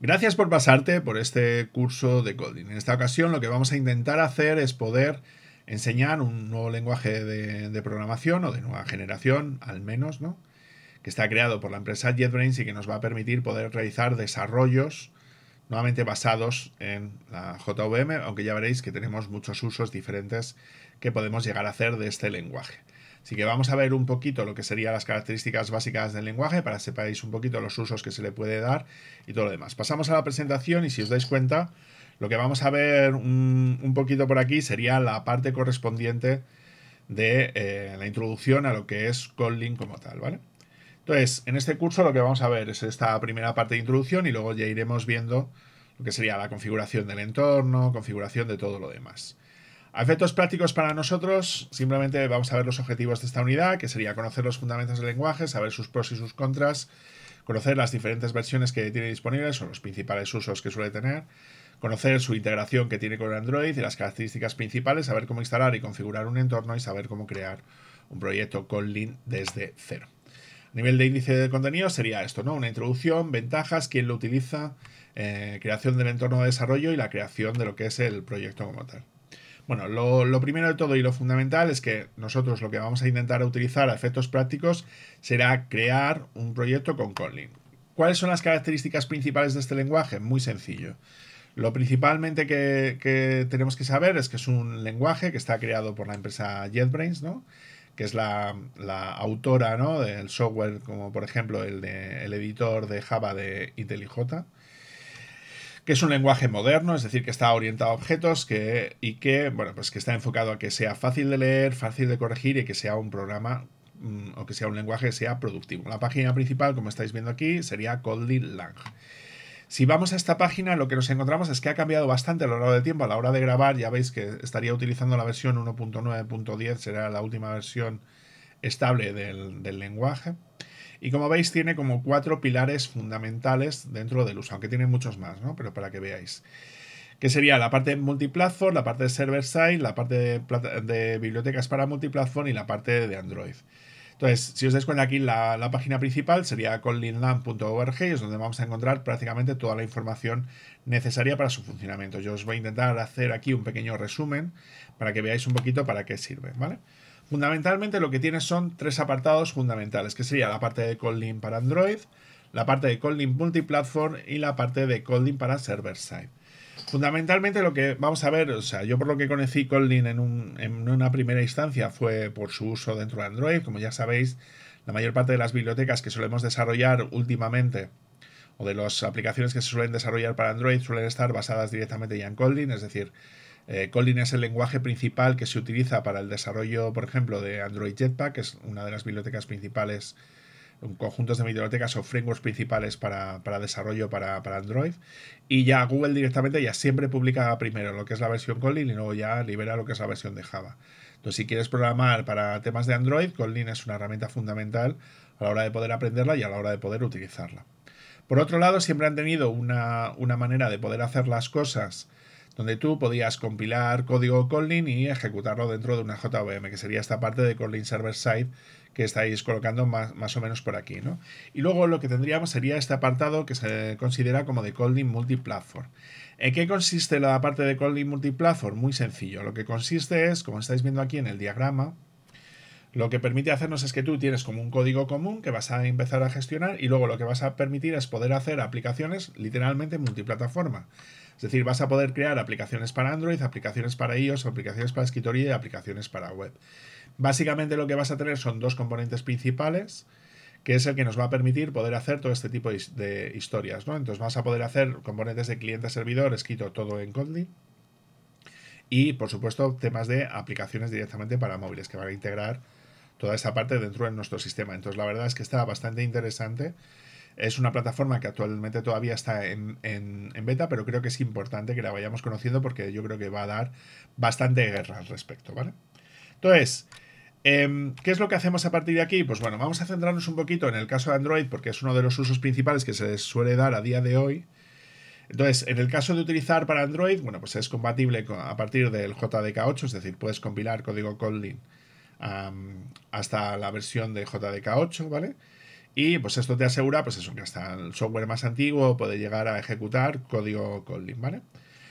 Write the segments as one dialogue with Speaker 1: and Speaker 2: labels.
Speaker 1: Gracias por pasarte por este curso de coding. En esta ocasión lo que vamos a intentar hacer es poder enseñar un nuevo lenguaje de, de programación o de nueva generación, al menos, ¿no? que está creado por la empresa JetBrains y que nos va a permitir poder realizar desarrollos nuevamente basados en la JVM, aunque ya veréis que tenemos muchos usos diferentes que podemos llegar a hacer de este lenguaje. Así que vamos a ver un poquito lo que serían las características básicas del lenguaje para que sepáis un poquito los usos que se le puede dar y todo lo demás. Pasamos a la presentación y si os dais cuenta, lo que vamos a ver un, poquito por aquí sería la parte correspondiente de eh, la introducción a lo que es Kotlin como tal, ¿vale? Entonces, en este curso lo que vamos a ver es esta primera parte de introducción y luego ya iremos viendo lo que sería la configuración del entorno, configuración de todo lo demás. A efectos prácticos para nosotros, simplemente vamos a ver los objetivos de esta unidad, que sería conocer los fundamentos del lenguaje, saber sus pros y sus contras, conocer las diferentes versiones que tiene disponibles o los principales usos que suele tener, conocer su integración que tiene con Android y las características principales, saber cómo instalar y configurar un entorno y saber cómo crear un proyecto con Link desde cero. A nivel de índice de contenido sería esto, ¿no? Una introducción, ventajas, quién lo utiliza, eh, creación del entorno de desarrollo y la creación de lo que es el proyecto como tal. Bueno, lo, primero de todo y lo fundamental es que nosotros lo que vamos a intentar utilizar a efectos prácticos será crear un proyecto con Kotlin. ¿Cuáles son las características principales de este lenguaje? Muy sencillo. Lo principalmente que, tenemos que saber es que es un lenguaje que está creado por la empresa JetBrains, que es la, autora ¿no? del software como por ejemplo el, de, editor de Java de IntelliJ que es un lenguaje moderno, es decir, que está orientado a objetos que, y que, bueno, pues que está enfocado a que sea fácil de leer, fácil de corregir y que sea un programa mm, o que sea un lenguaje que sea productivo. La página principal, como estáis viendo aquí, sería Coldly Lang. Si vamos a esta página, lo que nos encontramos es que ha cambiado bastante a lo largo del tiempo. A la hora de grabar, ya veis que estaría utilizando la versión 1.9.10, será la última versión estable del lenguaje. Y como veis, tiene como cuatro pilares fundamentales dentro del uso, aunque tiene muchos más, ¿no? Pero para que veáis. Que sería la parte de la parte de server-side, la parte de, bibliotecas para multiplatform y la parte de Android. Entonces, si os dais cuenta aquí, la, página principal sería y es donde vamos a encontrar prácticamente toda la información necesaria para su funcionamiento. Yo os voy a intentar hacer aquí un pequeño resumen para que veáis un poquito para qué sirve, ¿vale? Fundamentalmente lo que tiene son tres apartados fundamentales, que sería la parte de Kotlin para Android, la parte de Kotlin Multiplatform y la parte de Kotlin para Server-Side. Fundamentalmente lo que vamos a ver, o sea, yo por lo que conocí Kotlin en, una primera instancia fue por su uso dentro de Android, como ya sabéis, la mayor parte de las bibliotecas que solemos desarrollar últimamente o de las aplicaciones que se suelen desarrollar para Android suelen estar basadas directamente ya en Kotlin, es decir, Kotlin eh, es el lenguaje principal que se utiliza para el desarrollo, por ejemplo, de Android Jetpack, que es una de las bibliotecas principales, conjuntos de bibliotecas o frameworks principales para, desarrollo para, Android. Y ya Google directamente ya siempre publica primero lo que es la versión Kotlin y luego ya libera lo que es la versión de Java. Entonces, si quieres programar para temas de Android, Kotlin es una herramienta fundamental a la hora de poder aprenderla y a la hora de poder utilizarla. Por otro lado, siempre han tenido una, una manera de poder hacer las cosas donde tú podías compilar código Kotlin y ejecutarlo dentro de una JVM, que sería esta parte de Kotlin Server Side que estáis colocando más, más, o menos por aquí. Y luego lo que tendríamos sería este apartado que se considera como de Kotlin Multiplatform. ¿En qué consiste la parte de Kotlin Multiplatform? Muy sencillo. Lo que consiste es, como estáis viendo aquí en el diagrama, lo que permite hacernos es que tú tienes como un código común que vas a empezar a gestionar y luego lo que vas a permitir es poder hacer aplicaciones literalmente multiplataforma. Es decir, vas a poder crear aplicaciones para Android, aplicaciones para iOS, aplicaciones para escritorio y aplicaciones para web. Básicamente lo que vas a tener son dos componentes principales, que es el que nos va a permitir poder hacer todo este tipo de historias. Entonces vas a poder hacer componentes de cliente-servidor escrito todo en Kotlin y, por supuesto, temas de aplicaciones directamente para móviles que van a integrar toda esa parte dentro de nuestro sistema. Entonces, la verdad es que está bastante interesante. Es una plataforma que actualmente todavía está en, beta, pero creo que es importante que la vayamos conociendo porque yo creo que va a dar bastante guerra al respecto, ¿vale? Entonces, em, ¿qué es lo que hacemos a partir de aquí? Pues bueno, vamos a centrarnos un poquito en el caso de Android porque es uno de los usos principales que se suele dar a día de hoy. Entonces, en el caso de utilizar para Android, bueno, pues es compatible a partir del JDK8, es decir, puedes compilar código Kotlin hasta la versión de JDK8, ¿vale? Y pues esto te asegura, pues eso, que hasta el software más antiguo puede llegar a ejecutar código con Kotlin, ¿vale?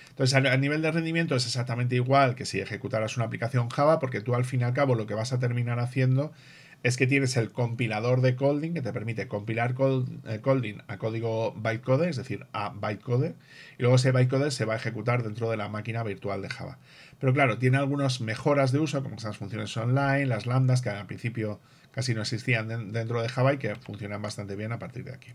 Speaker 1: Entonces, a nivel de rendimiento es exactamente igual que si ejecutaras una aplicación Java, porque tú al fin y al cabo lo que vas a terminar haciendo es que tienes el compilador de Colding que te permite compilar Colding eh, a código bytecode, es decir, a bytecode, y luego ese bytecode se va a ejecutar dentro de la máquina virtual de Java. Pero claro, tiene algunas mejoras de uso, como esas funciones online, las lambdas, que al principio casi no existían dentro de Java y que funcionan bastante bien a partir de aquí.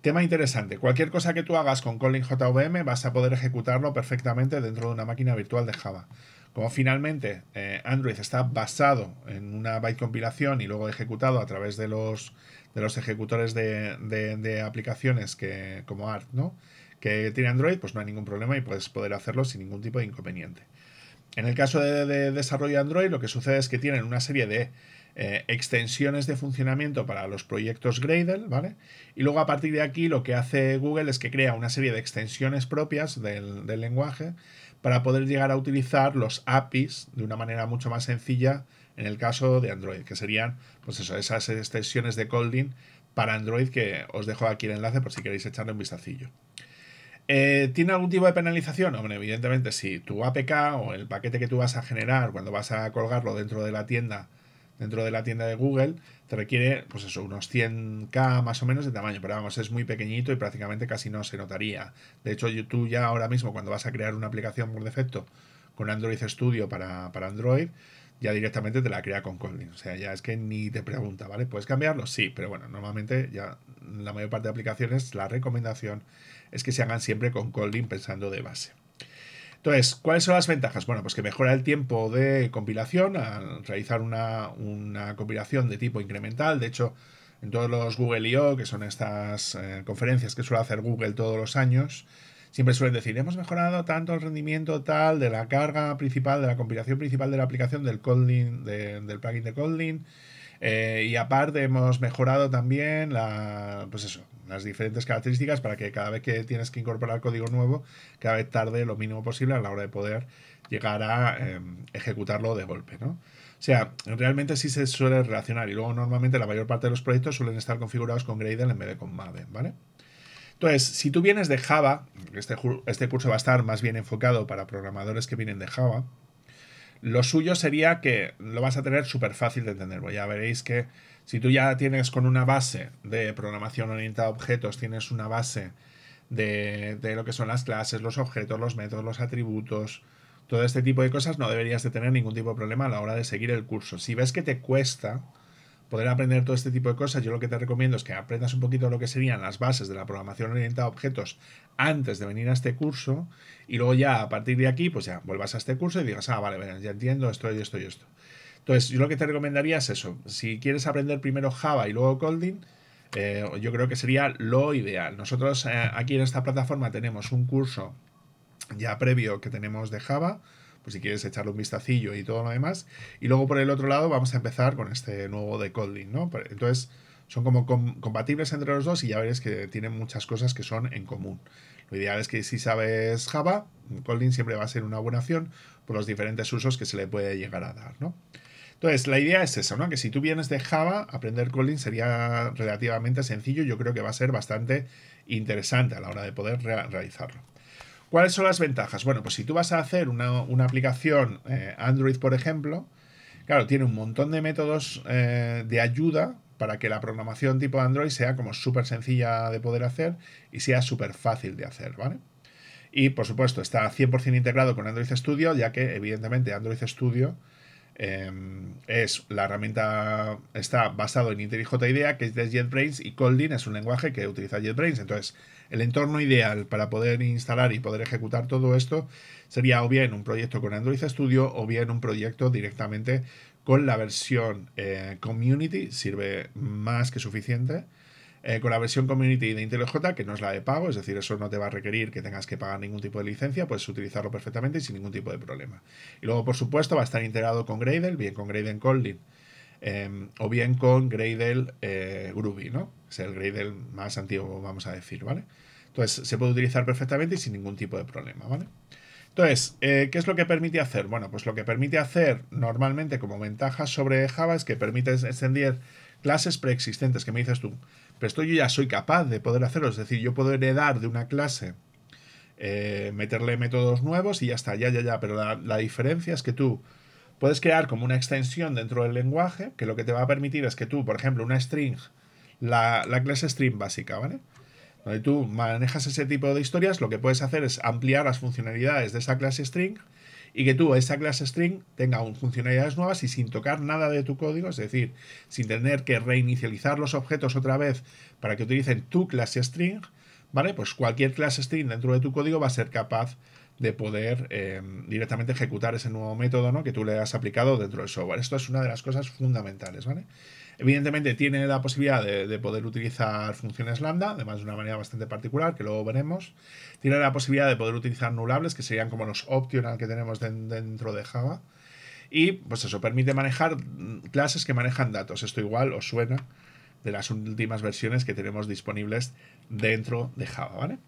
Speaker 1: Tema interesante, cualquier cosa que tú hagas con Kotlin JVM vas a poder ejecutarlo perfectamente dentro de una máquina virtual de Java. Como finalmente eh, Android está basado en una byte compilación y luego ejecutado a través de los, ejecutores de, aplicaciones que, como ART, ¿no? que tiene Android, pues no hay ningún problema y puedes poder hacerlo sin ningún tipo de inconveniente. En el caso de, desarrollo Android, lo que sucede es que tienen una serie de eh, extensiones de funcionamiento para los proyectos Gradle, ¿vale? Y luego a partir de aquí lo que hace Google es que crea una serie de extensiones propias del, del lenguaje para poder llegar a utilizar los APIs de una manera mucho más sencilla en el caso de Android, que serían pues eso, esas extensiones de Colding para Android que os dejo aquí el enlace por si queréis echarle un vistacillo. Eh, ¿Tiene algún tipo de penalización? Hombre, evidentemente, si tu APK o el paquete que tú vas a generar cuando vas a colgarlo dentro de la tienda, dentro de la tienda de Google, requiere, pues eso, unos 100K más o menos de tamaño, pero vamos, es muy pequeñito y prácticamente casi no se notaría. De hecho, tú ya ahora mismo, cuando vas a crear una aplicación por defecto con Android Studio para, para Android, ya directamente te la crea con Kotlin. O sea, ya es que ni te pregunta, ¿vale? ¿Puedes cambiarlo? Sí, pero bueno, normalmente ya la mayor parte de aplicaciones, la recomendación es que se hagan siempre con Kotlin pensando de base. Entonces, ¿cuáles son las ventajas? Bueno, pues que mejora el tiempo de compilación al realizar una, compilación de tipo incremental. De hecho, en todos los Google I.O., que son estas eh, conferencias que suele hacer Google todos los años, siempre suelen decir, hemos mejorado tanto el rendimiento tal de la carga principal, de la compilación principal de la aplicación, del del plugin de Kotlin, eh, y aparte hemos mejorado también la, pues eso, las diferentes características para que cada vez que tienes que incorporar código nuevo, cada vez tarde lo mínimo posible a la hora de poder llegar a em, ejecutarlo de golpe, ¿no? O sea, realmente sí se suele relacionar y luego normalmente la mayor parte de los proyectos suelen estar configurados con Gradle en vez de con Maven, ¿vale? Entonces, si tú vienes de Java, este, este curso va a estar más bien enfocado para programadores que vienen de Java, lo suyo sería que lo vas a tener súper fácil de entender. ya veréis que si tú ya tienes con una base de programación orientada a objetos, tienes una base de, de lo que son las clases, los objetos, los métodos, los atributos, todo este tipo de cosas, no deberías de tener ningún tipo de problema a la hora de seguir el curso. Si ves que te cuesta, poder aprender todo este tipo de cosas, yo lo que te recomiendo es que aprendas un poquito lo que serían las bases de la programación orientada a objetos antes de venir a este curso y luego ya a partir de aquí, pues ya vuelvas a este curso y digas, ah, vale, ya entiendo esto y esto y esto. Entonces, yo lo que te recomendaría es eso. Si quieres aprender primero Java y luego Colding, eh, yo creo que sería lo ideal. Nosotros eh, aquí en esta plataforma tenemos un curso ya previo que tenemos de Java pues si quieres echarle un vistacillo y todo lo demás. Y luego por el otro lado vamos a empezar con este nuevo de Kotlin, ¿no? Entonces son como compatibles entre los dos y ya veréis que tienen muchas cosas que son en común. Lo ideal es que si sabes Java, Kotlin siempre va a ser una buena opción por los diferentes usos que se le puede llegar a dar, ¿no? Entonces, la idea es esa, ¿no? Que si tú vienes de Java, aprender Kotlin sería relativamente sencillo. Yo creo que va a ser bastante interesante a la hora de poder realizarlo. ¿Cuáles son las ventajas? Bueno, pues si tú vas a hacer una, aplicación eh, Android, por ejemplo, claro, tiene un montón de métodos eh, de ayuda para que la programación tipo Android sea como súper sencilla de poder hacer y sea súper fácil de hacer, ¿vale? Y por supuesto, está 100% integrado con Android Studio, ya que evidentemente Android Studio eh, es la herramienta, está basado en IntelliJ IDEA, que es de JetBrains, y Coldin es un lenguaje que utiliza JetBrains. Entonces, el entorno ideal para poder instalar y poder ejecutar todo esto sería o bien un proyecto con Android Studio o bien un proyecto directamente con la versión eh, Community, sirve más que suficiente. Eh, con la versión Community de IntelliJ, que no es la de pago, es decir, eso no te va a requerir que tengas que pagar ningún tipo de licencia, puedes utilizarlo perfectamente y sin ningún tipo de problema. Y luego, por supuesto, va a estar integrado con Gradle, bien con Gradle Kotlin Em, o bien con Gradle eh, Groovy, ¿no? Es el Gradle más antiguo, vamos a decir, ¿vale? Entonces se puede utilizar perfectamente y sin ningún tipo de problema, ¿vale? Entonces, eh, ¿qué es lo que permite hacer? Bueno, pues lo que permite hacer normalmente como ventaja sobre Java es que permite extender clases preexistentes, que me dices tú, pero esto yo ya soy capaz de poder hacerlo, es decir, yo puedo heredar de una clase, eh, meterle métodos nuevos y ya está, ya, ya, ya, pero la, la diferencia es que tú puedes crear como una extensión dentro del lenguaje que lo que te va a permitir es que tú, por ejemplo, una string, la, clase string básica, ¿vale? Donde tú manejas ese tipo de historias, lo que puedes hacer es ampliar las funcionalidades de esa clase string y que tú esa clase string tenga funcionalidades nuevas y sin tocar nada de tu código, es decir, sin tener que reinicializar los objetos otra vez para que utilicen tu clase string, ¿vale? Pues cualquier clase string dentro de tu código va a ser capaz de poder em, directamente ejecutar ese nuevo método ¿no? que tú le has aplicado dentro del software. Esto es una de las cosas fundamentales, ¿vale? Evidentemente tiene la posibilidad de, poder utilizar funciones lambda, además de una manera bastante particular, que luego veremos. Tiene la posibilidad de poder utilizar nulables, que serían como los optional que tenemos dentro de Java. Y pues eso, permite manejar mm, clases que manejan datos. Esto igual os suena de las últimas versiones que tenemos disponibles dentro de Java, ¿vale?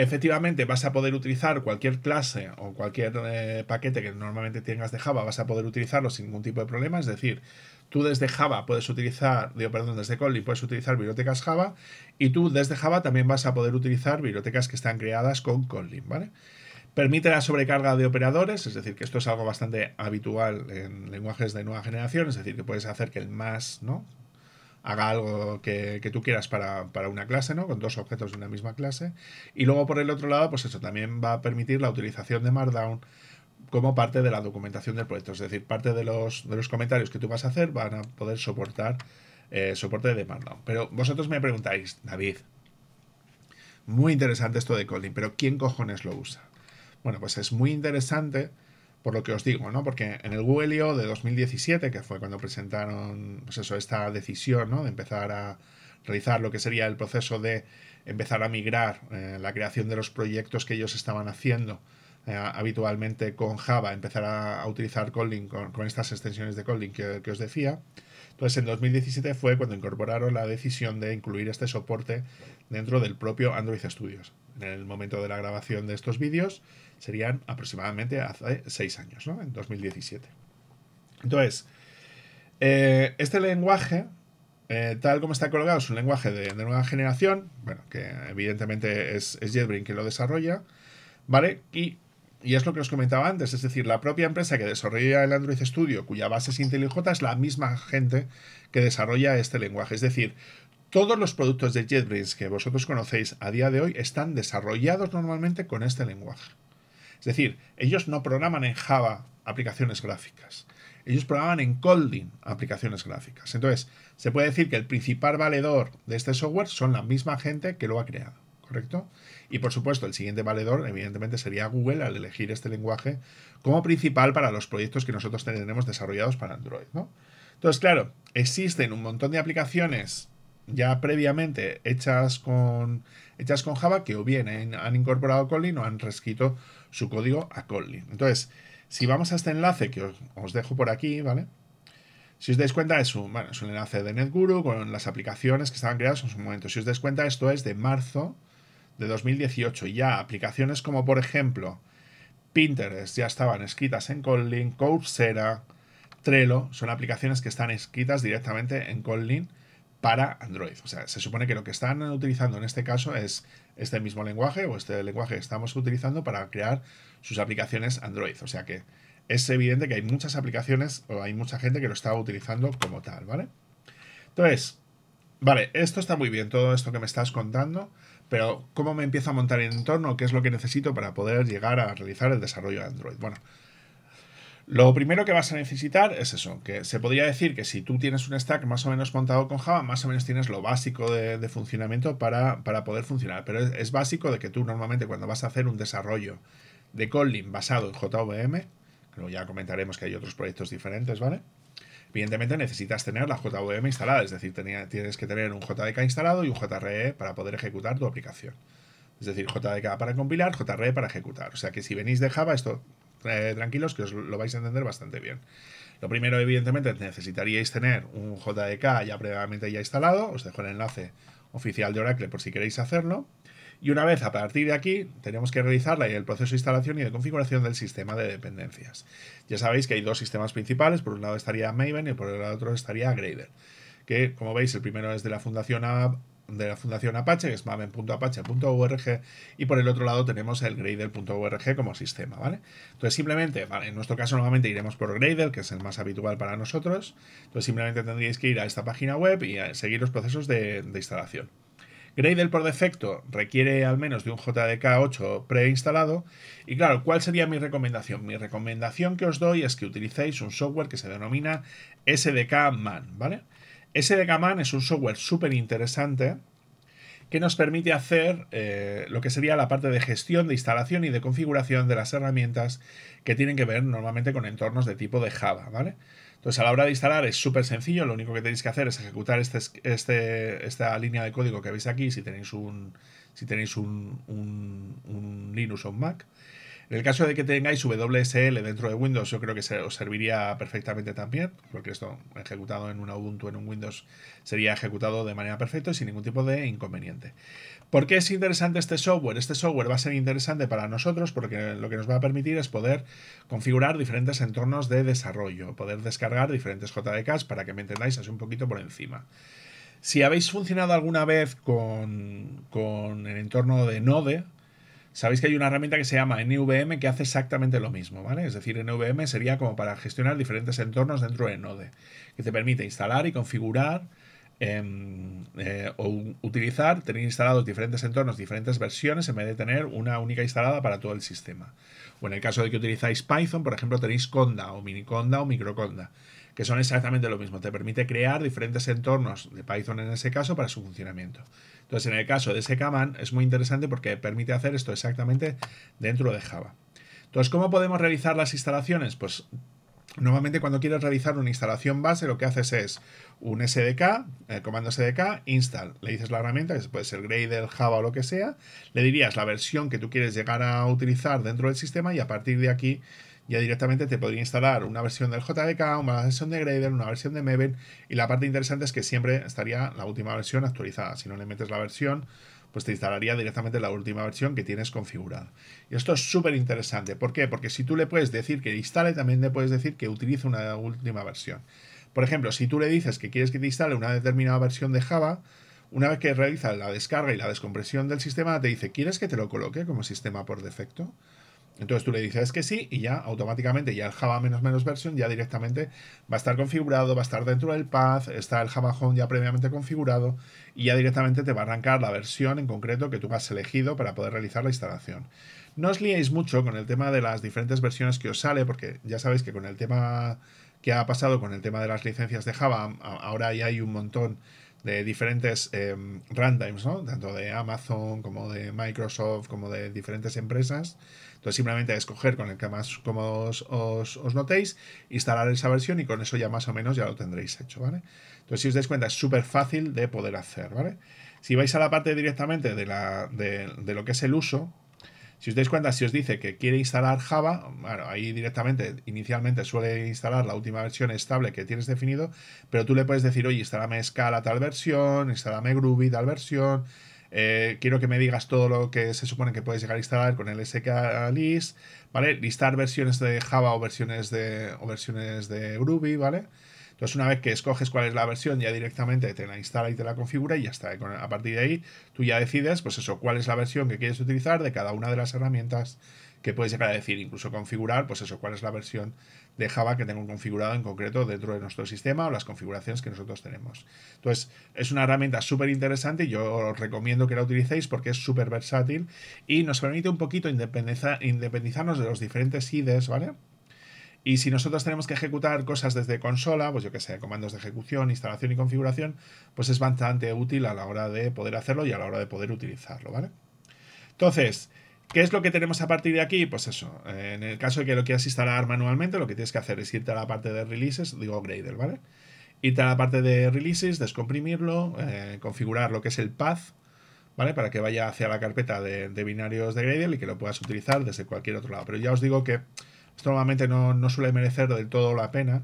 Speaker 1: efectivamente vas a poder utilizar cualquier clase o cualquier eh, paquete que normalmente tengas de Java, vas a poder utilizarlo sin ningún tipo de problema. Es decir, tú desde Java puedes utilizar, digo, perdón, desde Kotlin puedes utilizar bibliotecas Java y tú desde Java también vas a poder utilizar bibliotecas que están creadas con Kotlin, ¿vale? Permite la sobrecarga de operadores, es decir, que esto es algo bastante habitual en lenguajes de nueva generación, es decir, que puedes hacer que el más, ¿no? haga algo que, tú quieras para, una clase, ¿no? Con dos objetos de una misma clase. Y luego por el otro lado, pues eso también va a permitir la utilización de Markdown como parte de la documentación del proyecto. Es decir, parte de los, de los comentarios que tú vas a hacer van a poder soportar eh, soporte de Markdown. Pero vosotros me preguntáis, David, muy interesante esto de coding pero ¿quién cojones lo usa? Bueno, pues es muy interesante por lo que os digo, ¿no? Porque en el Google I.O. de 2017, que fue cuando presentaron, pues esta decisión, ¿no? De empezar a realizar lo que sería el proceso de empezar a migrar eh, la creación de los proyectos que ellos estaban haciendo eh, habitualmente con Java, empezar a, utilizar Kotlin con, estas extensiones de Kotlin que, que, os decía. Entonces, en 2017 fue cuando incorporaron la decisión de incluir este soporte dentro del propio Android Studios en el momento de la grabación de estos vídeos, serían aproximadamente hace seis años, ¿no? En 2017. Entonces, eh, este lenguaje, eh, tal como está colgado, es un lenguaje de, nueva generación, bueno, que evidentemente es, es JetBrain quien lo desarrolla, ¿vale? Y, y, es lo que os comentaba antes, es decir, la propia empresa que desarrolla el Android Studio, cuya base es IntelliJ, es la misma gente que desarrolla este lenguaje. Es decir, todos los productos de JetBrains que vosotros conocéis a día de hoy están desarrollados normalmente con este lenguaje. Es decir, ellos no programan en Java aplicaciones gráficas. Ellos programan en Colding aplicaciones gráficas. Entonces, se puede decir que el principal valedor de este software son la misma gente que lo ha creado, ¿correcto? Y por supuesto, el siguiente valedor, evidentemente, sería Google al elegir este lenguaje como principal para los proyectos que nosotros tendremos desarrollados para Android, Entonces, claro, existen un montón de aplicaciones ya previamente hechas con, hechas con Java que o bien han incorporado Kotlin o han reescrito su código a Kotlin. Entonces, si vamos a este enlace que os, dejo por aquí, ¿vale? Si os dais cuenta, es un, es un enlace de NetGuru con las aplicaciones que estaban creadas en su momento. Si os dais cuenta, esto es de marzo de 2018 y ya aplicaciones como, por ejemplo, Pinterest ya estaban escritas en Kotlin, Coursera, Trello, son aplicaciones que están escritas directamente en Kotlin para Android. O sea, se supone que lo que están utilizando en este caso es este mismo lenguaje o este lenguaje que estamos utilizando para crear sus aplicaciones Android. O sea que es evidente que hay muchas aplicaciones o hay mucha gente que lo está utilizando como tal, ¿vale? Entonces, vale, esto está muy bien, todo esto que me estás contando, pero ¿cómo me empiezo a montar el entorno? ¿Qué es lo que necesito para poder llegar a realizar el desarrollo de Android? Bueno, lo primero que vas a necesitar es eso, que se podría decir que si tú tienes un stack más o menos montado con Java, más o menos tienes lo básico de, funcionamiento para, poder funcionar. Pero es, básico de que tú normalmente cuando vas a hacer un desarrollo de Kotlin basado en JVM, como ya comentaremos que hay otros proyectos diferentes, ¿vale? Evidentemente necesitas tener la JVM instalada, es decir, tienes que tener un JDK instalado y un JRE para poder ejecutar tu aplicación. Es decir, JDK para compilar, JRE para ejecutar. O sea que si venís de Java, esto eh, tranquilos que os lo vais a entender bastante bien. Lo primero, evidentemente, necesitaríais tener un JDK e ya previamente ya instalado. Os dejo el enlace oficial de Oracle por si queréis hacerlo. Y una vez a partir de aquí, tenemos que realizar el proceso de instalación y de configuración del sistema de dependencias. Ya sabéis que hay dos sistemas principales, por un lado estaría Maven y por el otro estaría Grader, que como veis el primero es de la fundación de la Fundación Apache, que es maven.apache.org, y por el otro lado tenemos el Gradle.org como sistema, ¿vale? Entonces simplemente, vale, en nuestro caso normalmente iremos por Gradle, que es el más habitual para nosotros, entonces simplemente tendríais que ir a esta página web y seguir los procesos de, instalación. Gradle por defecto requiere al menos de un JDK 8 preinstalado. Y claro, ¿cuál sería mi recomendación? Mi recomendación que os doy es que utilicéis un software que se denomina SDK Man, ¿vale? de es un software súper interesante que nos permite hacer eh, lo que sería la parte de gestión, de instalación y de configuración de las herramientas que tienen que ver normalmente con entornos de tipo de Java, ¿vale? Entonces a la hora de instalar es súper sencillo, lo único que tenéis que hacer es ejecutar este, este, esta línea de código que veis aquí si tenéis un, si tenéis un Linux o Mac. En el caso de que tengáis WSL dentro de Windows, yo creo que se os serviría perfectamente también, porque esto ejecutado en un Ubuntu, en un Windows, sería ejecutado de manera perfecta y sin ningún tipo de inconveniente. ¿Por qué es interesante este software? Este software va a ser interesante para nosotros porque lo que nos va a permitir es poder configurar diferentes entornos de desarrollo, poder descargar diferentes JDKs para que me entendáis así un poquito por encima. Si habéis funcionado alguna vez con, con el entorno de Node, Sabéis que hay una herramienta que se llama NVM que hace exactamente lo mismo, ¿vale? Es decir, NVM sería como para gestionar diferentes entornos dentro de Node, que te permite instalar y configurar em, eh, o utilizar, tener instalados diferentes entornos, diferentes versiones, en vez de tener una única instalada para todo el sistema. O en el caso de que utilizáis Python, por ejemplo, tenéis Conda o Miniconda o Microconda que son exactamente lo mismo. Te permite crear diferentes entornos de Python en ese caso para su funcionamiento. Entonces, en el caso de ese es muy interesante porque permite hacer esto exactamente dentro de Java. Entonces, ¿cómo podemos realizar las instalaciones? Pues Normalmente cuando quieres realizar una instalación base lo que haces es un SDK, el comando SDK, install, le dices la herramienta, que puede ser Gradle, Java o lo que sea, le dirías la versión que tú quieres llegar a utilizar dentro del sistema y a partir de aquí ya directamente te podría instalar una versión del JDK, una versión de Gradle, una versión de Maven. Y la parte interesante es que siempre estaría la última versión actualizada. Si no le metes la versión, pues te instalaría directamente la última versión que tienes configurada. Y esto es súper interesante. ¿Por qué? Porque si tú le puedes decir que instale, también le puedes decir que utilice una última versión. Por ejemplo, si tú le dices que quieres que te instale una determinada versión de Java, una vez que realiza la descarga y la descompresión del sistema, te dice, ¿quieres que te lo coloque como sistema por defecto? Entonces tú le dices que sí y ya automáticamente ya el Java menos menos version ya directamente va a estar configurado, va a estar dentro del path, está el Java Home ya previamente configurado y ya directamente te va a arrancar la versión en concreto que tú has elegido para poder realizar la instalación. No os liéis mucho con el tema de las diferentes versiones que os sale porque ya sabéis que con el tema que ha pasado con el tema de las licencias de Java, ahora ya hay un montón de diferentes em, runtimes, ¿no? Tanto de Amazon como de Microsoft, como de diferentes empresas. Entonces simplemente escoger con el que más cómodos os, notéis, instalar esa versión y con eso ya más o menos ya lo tendréis hecho, ¿vale? Entonces si os dais cuenta es súper fácil de poder hacer, ¿vale? Si vais a la parte directamente de, la, de, de lo que es el uso, si os dais cuenta, si os dice que quiere instalar Java, bueno, ahí directamente, inicialmente suele instalar la última versión estable que tienes definido, pero tú le puedes decir, oye, instálame Scala tal versión, instálame Groovy tal versión, eh, quiero que me digas todo lo que se supone que puedes llegar a instalar con el SKList, ¿vale? Listar versiones de Java o versiones de, o versiones de Groovy, ¿vale? vale entonces, una vez que escoges cuál es la versión, ya directamente te la instala y te la configura y ya está. A partir de ahí, tú ya decides, pues eso, cuál es la versión que quieres utilizar de cada una de las herramientas que puedes llegar a decir, incluso configurar, pues eso, cuál es la versión de Java que tengo configurado en concreto dentro de nuestro sistema o las configuraciones que nosotros tenemos. Entonces, es una herramienta súper interesante y yo os recomiendo que la utilicéis porque es súper versátil y nos permite un poquito independizarnos de los diferentes IDEs, ¿vale? Y si nosotros tenemos que ejecutar cosas desde consola, pues yo que sé, comandos de ejecución, instalación y configuración, pues es bastante útil a la hora de poder hacerlo y a la hora de poder utilizarlo, ¿vale? Entonces, ¿Qué es lo que tenemos a partir de aquí? Pues eso, eh, en el caso de que lo quieras instalar manualmente, lo que tienes que hacer es irte a la parte de releases, digo Gradle, ¿vale? Irte a la parte de releases, descomprimirlo, eh, configurar lo que es el path, ¿vale? Para que vaya hacia la carpeta de, de binarios de Gradle y que lo puedas utilizar desde cualquier otro lado. Pero ya os digo que esto normalmente no, suele merecer del todo la pena,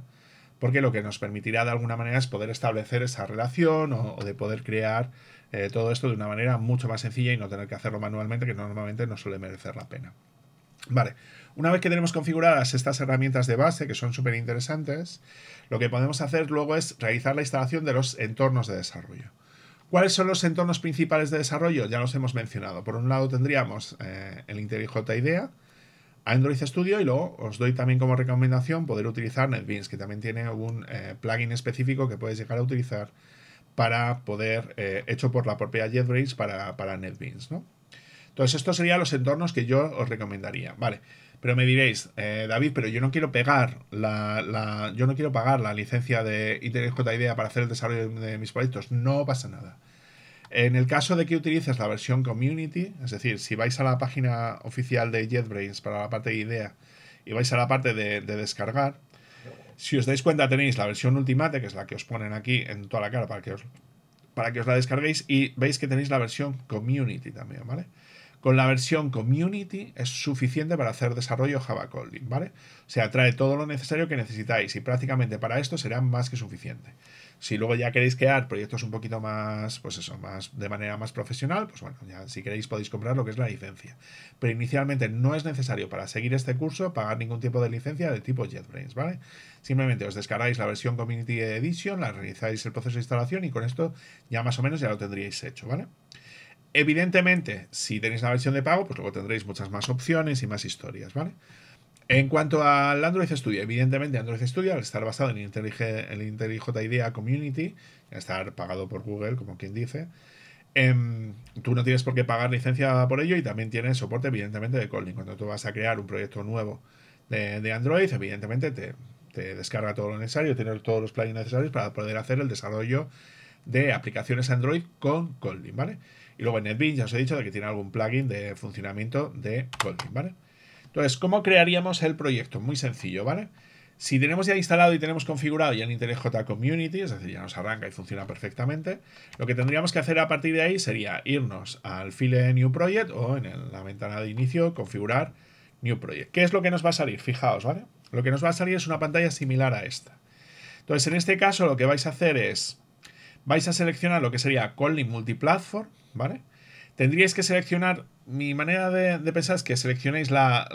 Speaker 1: porque lo que nos permitirá de alguna manera es poder establecer esa relación o, de poder crear eh, todo esto de una manera mucho más sencilla y no tener que hacerlo manualmente, que normalmente no suele merecer la pena. Vale, una vez que tenemos configuradas estas herramientas de base, que son súper interesantes, lo que podemos hacer luego es realizar la instalación de los entornos de desarrollo. ¿Cuáles son los entornos principales de desarrollo? Ya los hemos mencionado. Por un lado tendríamos eh, el IntelliJ IDEA, Android Studio y luego os doy también como recomendación poder utilizar NetBeans, que también tiene un eh, plugin específico que puedes llegar a utilizar para poder, eh, hecho por la propia JetBrains para, para NetBeans, ¿no? Entonces, estos serían los entornos que yo os recomendaría, ¿vale? Pero me diréis, eh, David, pero yo no quiero pegar la, yo no quiero pagar la licencia de Idea para hacer el desarrollo de mis proyectos. No pasa nada. En el caso de que utilices la versión community, es decir, si vais a la página oficial de JetBrains para la parte de idea y vais a la parte de, descargar, si os dais cuenta tenéis la versión Ultimate, que es la que os ponen aquí en toda la cara para que os, para que os la descarguéis, y veis que tenéis la versión Community también, ¿vale? Con la versión Community es suficiente para hacer desarrollo Java Calling, ¿vale? O sea, trae todo lo necesario que necesitáis y prácticamente para esto será más que suficiente. Si luego ya queréis crear proyectos un poquito más, pues eso, más de manera más profesional, pues bueno, ya si queréis podéis comprar lo que es la licencia. Pero inicialmente no es necesario para seguir este curso pagar ningún tipo de licencia de tipo JetBrains, ¿vale? Simplemente os descargáis la versión Community Edition, la realizáis el proceso de instalación y con esto ya más o menos ya lo tendríais hecho, ¿vale? Evidentemente, si tenéis la versión de pago, pues luego tendréis muchas más opciones y más historias, ¿vale? En cuanto al Android Studio, evidentemente Android Studio, al estar basado en el IntelliJ Community, al estar pagado por Google, como quien dice, em, tú no tienes por qué pagar licencia por ello y también tienes soporte, evidentemente, de Kotlin. Cuando tú vas a crear un proyecto nuevo de, Android, evidentemente te, descarga todo lo necesario, tienes todos los plugins necesarios para poder hacer el desarrollo de aplicaciones Android con Kotlin, ¿vale? Y luego en NetBeans ya os he dicho de que tiene algún plugin de funcionamiento de Kotlin, ¿vale? Entonces, ¿cómo crearíamos el proyecto? Muy sencillo, ¿vale? Si tenemos ya instalado y tenemos configurado ya el IntelliJ Community, es decir, ya nos arranca y funciona perfectamente, lo que tendríamos que hacer a partir de ahí sería irnos al file New Project o en la ventana de inicio, configurar New Project. ¿Qué es lo que nos va a salir? Fijaos, ¿vale? Lo que nos va a salir es una pantalla similar a esta. Entonces, en este caso, lo que vais a hacer es, vais a seleccionar lo que sería Calling Multiplatform, ¿vale? Tendríais que seleccionar, mi manera de, pensar es que seleccionéis la,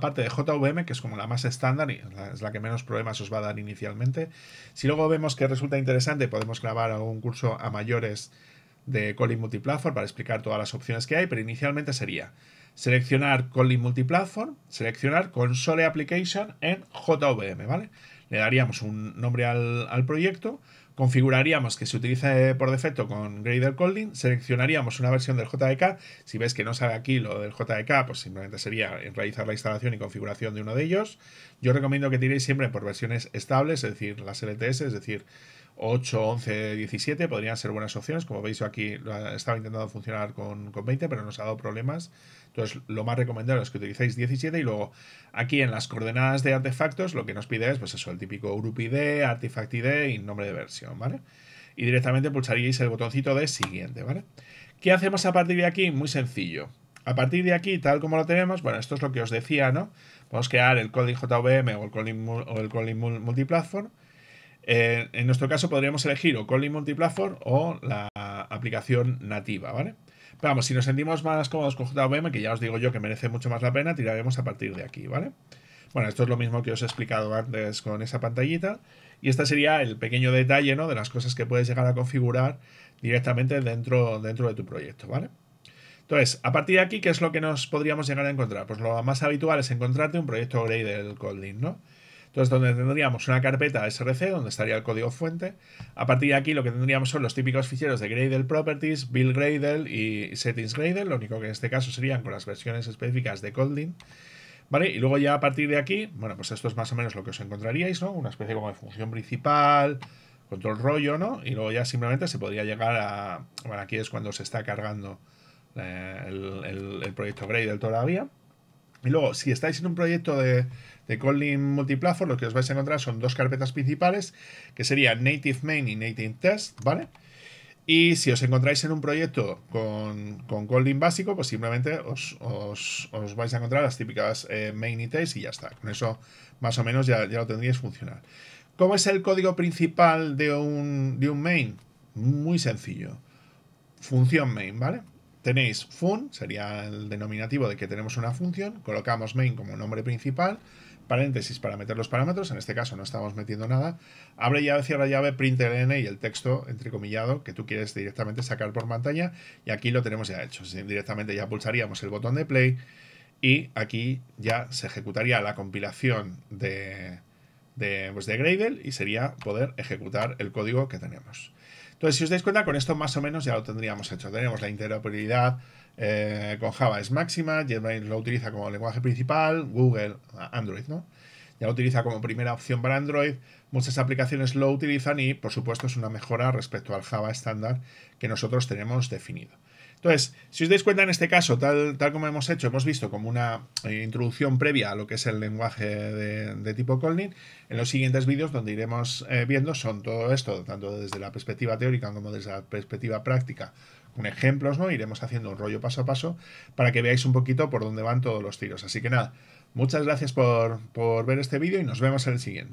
Speaker 1: parte de JVM, que es como la más estándar y es la que menos problemas os va a dar inicialmente. Si luego vemos que resulta interesante, podemos grabar algún curso a mayores de Calling Multiplatform para explicar todas las opciones que hay, pero inicialmente sería seleccionar Calling Multiplatform, seleccionar Console Application en JVM, ¿vale? le daríamos un nombre al, proyecto, configuraríamos que se utilice eh, por defecto con Gradle Calling, seleccionaríamos una versión del JDK, si ves que no sale aquí lo del JDK, pues simplemente sería realizar la instalación y configuración de uno de ellos. Yo recomiendo que tiréis siempre por versiones estables, es decir, las LTS, es decir, 8, 11, 17 podrían ser buenas opciones. Como veis, aquí estaba intentando funcionar con, con 20, pero nos ha dado problemas lo más recomendado es que utilicéis 17 y luego aquí en las coordenadas de artefactos lo que nos pide es, pues eso, el típico group ID, artifact ID y nombre de versión, ¿vale? Y directamente pulsaríais el botoncito de siguiente, ¿vale? ¿Qué hacemos a partir de aquí? Muy sencillo. A partir de aquí, tal como lo tenemos, bueno, esto es lo que os decía, ¿no? Podemos crear el código JVM o el código el Multiplatform. Eh, en nuestro caso podríamos elegir o código Multiplatform o la aplicación nativa, ¿vale? vale vamos, si nos sentimos más cómodos con JVM, que ya os digo yo que merece mucho más la pena, tiraremos a partir de aquí, ¿vale? Bueno, esto es lo mismo que os he explicado antes con esa pantallita. Y este sería el pequeño detalle ¿no? de las cosas que puedes llegar a configurar directamente dentro, dentro de tu proyecto, ¿vale? Entonces, a partir de aquí, ¿qué es lo que nos podríamos llegar a encontrar? Pues lo más habitual es encontrarte un proyecto del Kotlin, ¿no? Entonces, donde tendríamos una carpeta src, donde estaría el código fuente. A partir de aquí lo que tendríamos son los típicos ficheros de Gradle Properties, Build Gradle y Settings Gradle. Lo único que en este caso serían con las versiones específicas de Kotlin. ¿Vale? Y luego ya a partir de aquí, bueno, pues esto es más o menos lo que os encontraríais, ¿no? Una especie como de función principal, control rollo, ¿no? Y luego ya simplemente se podría llegar a... Bueno, aquí es cuando se está cargando eh, el, el, el proyecto Gradle todavía. Y luego, si estáis en un proyecto de, de Kotlin lo que os vais a encontrar son dos carpetas principales, que serían Native Main y Native Test, ¿vale? Y si os encontráis en un proyecto con, con Kotlin básico, pues simplemente os, vais a encontrar las típicas eh, main y test y ya está. Con eso más o menos ya, lo tendríais funcional. ¿Cómo es el código principal de un, de un main? Muy sencillo. Función main, ¿vale? Tenéis fun, sería el denominativo de que tenemos una función, colocamos main como nombre principal, paréntesis para meter los parámetros, en este caso no estamos metiendo nada, abre llave, cierra llave, println y el texto entrecomillado que tú quieres directamente sacar por pantalla y aquí lo tenemos ya hecho, directamente ya pulsaríamos el botón de play y aquí ya se ejecutaría la compilación de, de, pues, de Gradle y sería poder ejecutar el código que tenemos. Entonces, si os dais cuenta, con esto más o menos ya lo tendríamos hecho. Tenemos la interoperabilidad eh, con Java es máxima, JetBrains lo utiliza como lenguaje principal, Google, Android, ¿no? Ya lo utiliza como primera opción para Android, muchas aplicaciones lo utilizan y, por supuesto, es una mejora respecto al Java estándar que nosotros tenemos definido. Entonces, si os dais cuenta, en este caso, tal, tal como hemos hecho, hemos visto como una eh, introducción previa a lo que es el lenguaje de, tipo Colnit. En los siguientes vídeos, donde iremos eh, viendo, son todo esto, tanto desde la perspectiva teórica como desde la perspectiva práctica, con ejemplos, ¿no? Iremos haciendo un rollo paso a paso para que veáis un poquito por dónde van todos los tiros. Así que nada, muchas gracias por, por ver este vídeo y nos vemos en el siguiente.